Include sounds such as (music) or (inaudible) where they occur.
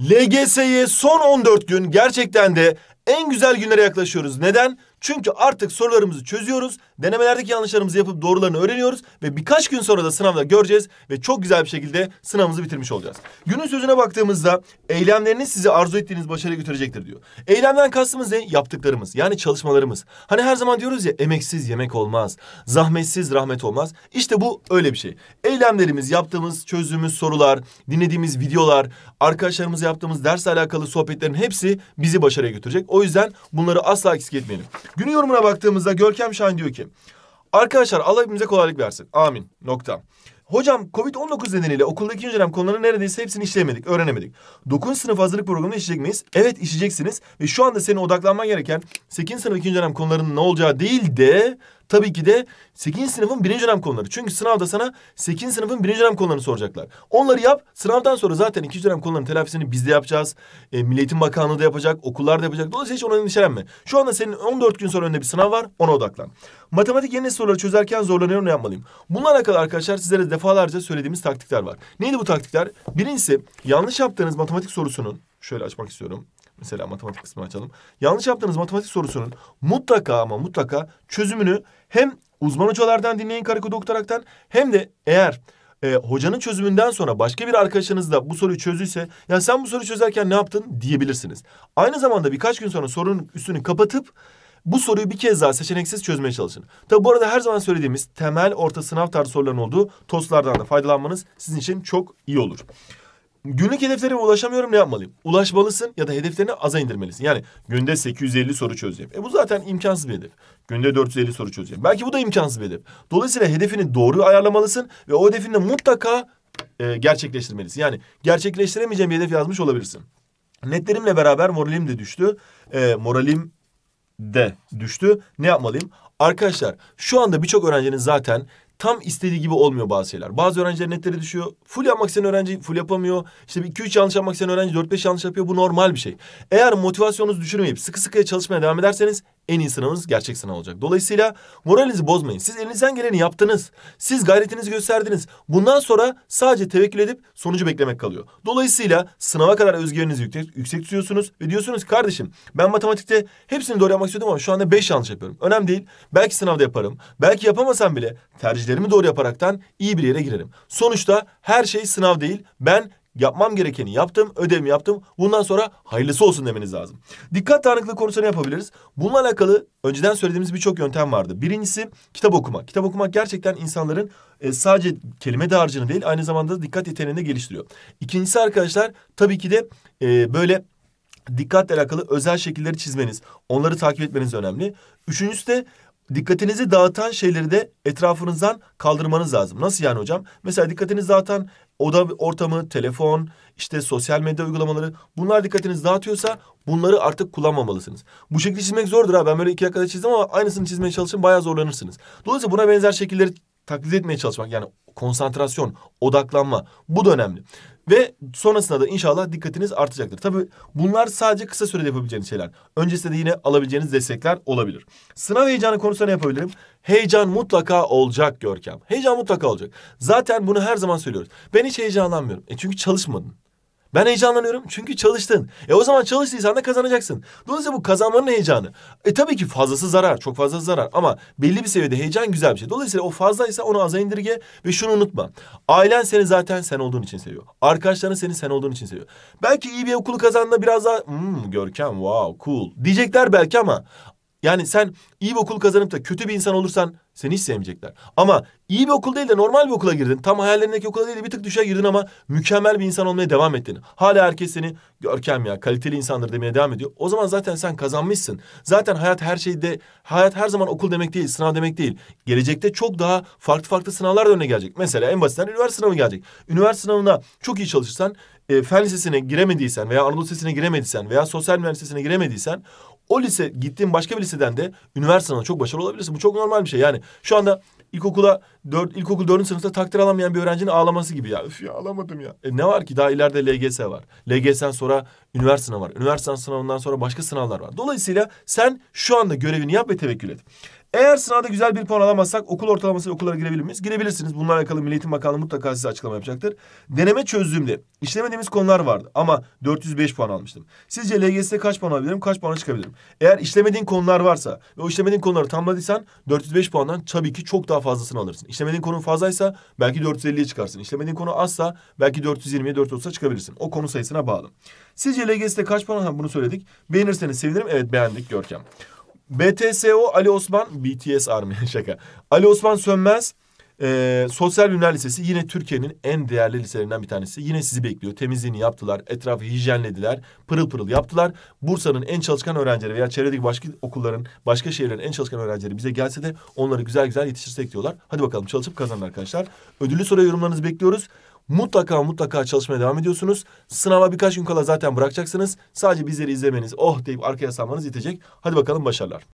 LGS'ye son 14 gün gerçekten de en güzel günlere yaklaşıyoruz. Neden? Çünkü artık sorularımızı çözüyoruz, denemelerdeki yanlışlarımızı yapıp doğrularını öğreniyoruz ve birkaç gün sonra da sınavda göreceğiz ve çok güzel bir şekilde sınavımızı bitirmiş olacağız. Günün sözüne baktığımızda eylemleriniz sizi arzu ettiğiniz başarıya götürecektir diyor. Eylemden kastımız ne? Yaptıklarımız yani çalışmalarımız. Hani her zaman diyoruz ya emeksiz yemek olmaz, zahmetsiz rahmet olmaz. İşte bu öyle bir şey. Eylemlerimiz, yaptığımız, çözdüğümüz sorular, dinlediğimiz videolar, arkadaşlarımız yaptığımız dersle alakalı sohbetlerin hepsi bizi başarıya götürecek. O yüzden bunları asla eksik etmeyelim. Günün yorumuna baktığımızda Görkem Şahin diyor ki... Arkadaşlar Allah hepimize kolaylık versin. Amin. Nokta. Hocam Covid-19 nedeniyle okulda ikinci dönem konularını neredeyse hepsini işleyemedik, öğrenemedik. 9. sınıf hazırlık programını işleyecek miyiz? Evet işleyeceksiniz ve şu anda senin odaklanman gereken 8. sınıf ikinci dönem konularının ne olacağı değil de tabii ki de 8. sınıfın birinci dönem konuları. Çünkü sınavda sana 8. sınıfın birinci dönem konularını soracaklar. Onları yap. Sınavdan sonra zaten ikinci dönem konularının telafisini biz de yapacağız. E, Milli Eğitim Bakanlığı da yapacak. Okullar da yapacak. Dolayısıyla hiç ona endişelenme. Şu anda senin 14 gün sonra önünde bir sınav var. Ona odaklan. Matematik yeni soruları çözerken zorlanıyorum ne yapmalıyım? Bununla kadar arkadaşlar sizlere defalarca söylediğimiz taktikler var. Neydi bu taktikler? Birincisi yanlış yaptığınız matematik sorusunun şöyle açmak istiyorum. Mesela matematik kısmını açalım. Yanlış yaptığınız matematik sorusunun mutlaka ama mutlaka çözümünü hem uzman hocalardan dinleyin Karaköy'de Doktorak'tan hem de eğer e, hocanın çözümünden sonra başka bir arkadaşınız da bu soruyu çözdüyse ya sen bu soruyu çözerken ne yaptın diyebilirsiniz. Aynı zamanda birkaç gün sonra sorunun üstünü kapatıp bu soruyu bir kez daha seçeneksiz çözmeye çalışın. Tabi bu arada her zaman söylediğimiz temel orta sınav tarzı soruların olduğu TOS'lardan da faydalanmanız sizin için çok iyi olur. Günlük hedeflerime ulaşamıyorum ne yapmalıyım? Ulaşmalısın ya da hedeflerini aza indirmelisin. Yani günde 850 soru çözeceğim. E bu zaten imkansız bir hedef. Günde 450 soru çözeceğim. Belki bu da imkansız bir hedef. Dolayısıyla hedefini doğru ayarlamalısın ve o hedefini mutlaka e, gerçekleştirmelisin. Yani gerçekleştiremeyeceğim bir hedef yazmış olabilirsin. Netlerimle beraber moralim de düştü. E, moralim de düştü. Ne yapmalıyım? Arkadaşlar şu anda birçok öğrencinin zaten tam istediği gibi olmuyor bazı şeyler. Bazı öğrenciler netleri düşüyor. Full yapmak isteyen öğrenci full yapamıyor. İşte 2-3 yanlış yapmak isteyen öğrenci 4-5 yanlış yapıyor. Bu normal bir şey. Eğer motivasyonunuzu düşürmeyip sıkı sıkıya çalışmaya devam ederseniz en iyi sınavınız gerçek sınav olacak. Dolayısıyla moralinizi bozmayın. Siz elinizden geleni yaptınız. Siz gayretinizi gösterdiniz. Bundan sonra sadece tevekkül edip sonucu beklemek kalıyor. Dolayısıyla sınava kadar özgüveninizi yüksek, yüksek tutuyorsunuz ve diyorsunuz kardeşim ben matematikte hepsini doğru yapmak istiyordum ama şu anda beş yanlış yapıyorum. Önemli değil. Belki sınavda yaparım. Belki yapamasam bile tercihlerimi doğru yaparaktan iyi bir yere girerim. Sonuçta her şey sınav değil. Ben Yapmam gerekeni yaptım, ödevimi yaptım. Bundan sonra hayırlısı olsun demeniz lazım. Dikkat dağınıklığı konusunu yapabiliriz. Bununla alakalı önceden söylediğimiz birçok yöntem vardı. Birincisi kitap okumak. Kitap okumak gerçekten insanların e, sadece kelime dağarcığını değil aynı zamanda dikkat yeteneğini de geliştiriyor. İkincisi arkadaşlar tabii ki de e, böyle dikkatle alakalı özel şekilleri çizmeniz, onları takip etmeniz önemli. Üçüncüsü de dikkatinizi dağıtan şeyleri de etrafınızdan kaldırmanız lazım. Nasıl yani hocam? Mesela dikkatinizi dağıtan oda ortamı, telefon, işte sosyal medya uygulamaları bunlar dikkatinizi dağıtıyorsa bunları artık kullanmamalısınız. Bu şekilde çizmek zordur ha. Ben böyle iki dakikada çizdim ama aynısını çizmeye çalışın bayağı zorlanırsınız. Dolayısıyla buna benzer şekilleri taklit etmeye çalışmak yani konsantrasyon, odaklanma bu da önemli. Ve sonrasında da inşallah dikkatiniz artacaktır. Tabii bunlar sadece kısa sürede yapabileceğiniz şeyler. Öncesinde de yine alabileceğiniz destekler olabilir. Sınav heyecanı konusunda ne yapabilirim? Heyecan mutlaka olacak Görkem. Heyecan mutlaka olacak. Zaten bunu her zaman söylüyoruz. Ben hiç heyecanlanmıyorum. E çünkü çalışmadım. Ben heyecanlanıyorum çünkü çalıştın. E o zaman çalıştıysan da kazanacaksın. Dolayısıyla bu kazanmanın heyecanı. E tabii ki fazlası zarar, çok fazla zarar ama belli bir seviyede heyecan güzel bir şey. Dolayısıyla o fazlaysa onu aza indirge ve şunu unutma. Ailen seni zaten sen olduğun için seviyor. Arkadaşların seni sen olduğun için seviyor. Belki iyi bir okulu kazandığında biraz daha hmm, görkem wow cool diyecekler belki ama yani sen iyi bir okul kazanıp da kötü bir insan olursan seni hiç sevmeyecekler. Ama iyi bir okul değil de normal bir okula girdin. Tam hayallerindeki okula değil de bir tık düşe girdin ama mükemmel bir insan olmaya devam ettin. Hala herkes seni görkem ya kaliteli insandır demeye devam ediyor. O zaman zaten sen kazanmışsın. Zaten hayat her şeyde hayat her zaman okul demek değil, sınav demek değil. Gelecekte çok daha farklı farklı sınavlar da önüne gelecek. Mesela en basitinden üniversite sınavı gelecek. Üniversite sınavına çok iyi çalışırsan e, fen lisesine giremediysen veya Anadolu Lisesi'ne giremediysen veya sosyal mühendisliğine giremediysen o lise gittiğin başka bir liseden de üniversiteden çok başarılı olabilirsin. Bu çok normal bir şey. Yani şu anda ilkokula dört, ilkokul dördüncü sınıfta takdir alamayan bir öğrencinin ağlaması gibi ya. Üf ya alamadım ya. E ne var ki daha ileride LGS var. LGS'den sonra üniversite sınavı var. Üniversite sınavından sonra başka sınavlar var. Dolayısıyla sen şu anda görevini yap ve tevekkül et. Eğer sınavda güzel bir puan alamazsak okul ortalamasıyla okullara girebilir miyiz? Girebilirsiniz. Bunlarla alakalı Milli Eğitim Bakanlığı mutlaka size açıklama yapacaktır. Deneme çözdüğümde işlemediğimiz konular vardı ama 405 puan almıştım. Sizce LGS'de kaç puan alabilirim? Kaç puan çıkabilirim? Eğer işlemediğin konular varsa ve o işlemediğin konuları tamladıysan 405 puandan tabii ki çok daha fazlasını alırsın. İşlemediğin konu fazlaysa belki 450'ye çıkarsın. İşlemediğin konu azsa belki 420'ye 430'a çıkabilirsin. O konu sayısına bağlı. Sizce LGS'de kaç puan alabilirim? Bunu söyledik. Beğenirseniz sevinirim. Evet beğendik Görkem. BTSO Ali Osman, BTS Army (laughs) şaka. Ali Osman Sönmez ee, Sosyal Bilimler Lisesi yine Türkiye'nin en değerli liselerinden bir tanesi. Yine sizi bekliyor. Temizliğini yaptılar, etrafı hijyenlediler, pırıl pırıl yaptılar. Bursa'nın en çalışkan öğrencileri veya çevredeki başka okulların, başka şehirlerin en çalışkan öğrencileri bize gelse de onları güzel güzel yetiştirsek diyorlar. Hadi bakalım çalışıp kazanın arkadaşlar. Ödüllü soru yorumlarınızı bekliyoruz. Mutlaka mutlaka çalışmaya devam ediyorsunuz. Sınava birkaç gün kala zaten bırakacaksınız. Sadece bizleri izlemeniz, oh deyip arkaya salmanız yetecek. Hadi bakalım başarılar.